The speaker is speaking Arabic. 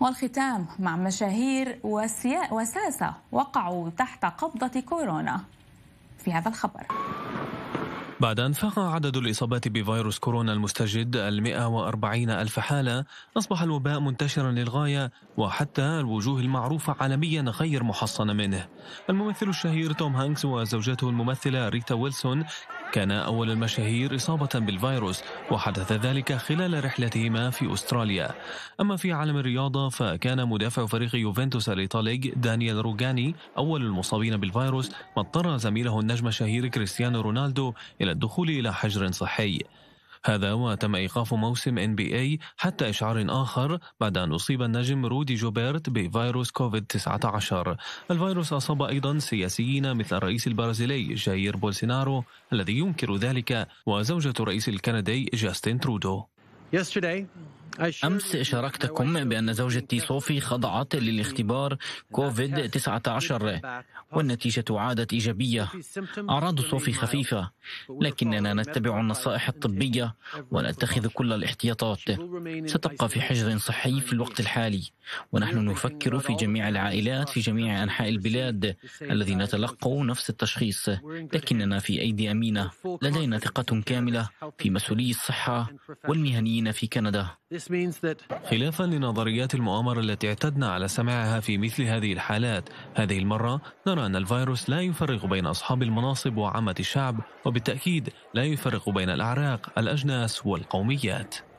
والختام مع مشاهير وساسة وقعوا تحت قبضة كورونا في هذا الخبر بعد أن فاق عدد الإصابات بفيروس كورونا المستجد ال 140 ألف حالة أصبح الوباء منتشرا للغاية وحتى الوجوه المعروفة عالميا غير محصنة منه الممثل الشهير توم هانكس وزوجته الممثلة ريتا ويلسون كان أول المشاهير إصابة بالفيروس وحدث ذلك خلال رحلتهما في أستراليا أما في عالم الرياضة فكان مدافع فريق يوفنتوس الإيطالي دانيال روجاني أول المصابين بالفيروس ما اضطر زميله النجم الشهير كريستيانو رونالدو إلى الدخول إلى حجر صحي هذا وتم إيقاف موسم NBA حتى إشعار آخر بعد أن أصيب النجم رودي جوبيرت بفيروس كوفيد-19 الفيروس أصاب أيضا سياسيين مثل الرئيس البرازيلي جاير بولسينارو الذي ينكر ذلك وزوجة الرئيس الكندي جاستن ترودو أمس شاركتكم بأن زوجتي صوفي خضعت للاختبار كوفيد 19 والنتيجة عادت إيجابية أعراض صوفي خفيفة لكننا نتبع النصائح الطبية ونتخذ كل الاحتياطات ستبقى في حجر صحي في الوقت الحالي ونحن نفكر في جميع العائلات في جميع أنحاء البلاد الذين تلقوا نفس التشخيص لكننا في أيدي أمينة لدينا ثقة كاملة في مسؤولي الصحة والمهنيين في كندا خلافا لنظريات المؤامرة التي اعتدنا على سماعها في مثل هذه الحالات هذه المرة نرى أن الفيروس لا يفرق بين أصحاب المناصب وعامة الشعب وب بالتأكيد لا يفرق بين الأعراق الأجناس والقوميات